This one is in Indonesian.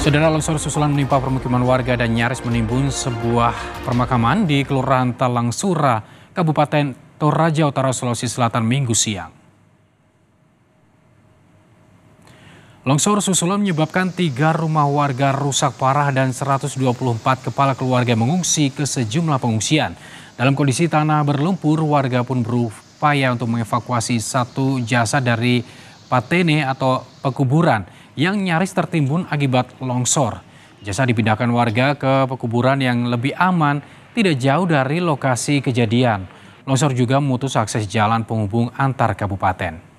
Saudara longsor susulan menimpa permukiman warga dan nyaris menimbun sebuah permakaman di Kelurahan Talang Sura, Kabupaten Toraja Utara Sulawesi Selatan Minggu siang. Longsor susulan menyebabkan tiga rumah warga rusak parah dan 124 kepala keluarga mengungsi ke sejumlah pengungsian. Dalam kondisi tanah berlumpur, warga pun berupaya untuk mengevakuasi satu jasa dari patene atau pekuburan yang nyaris tertimbun akibat longsor. Jasa dipindahkan warga ke pekuburan yang lebih aman tidak jauh dari lokasi kejadian. Longsor juga memutus akses jalan penghubung antar kabupaten.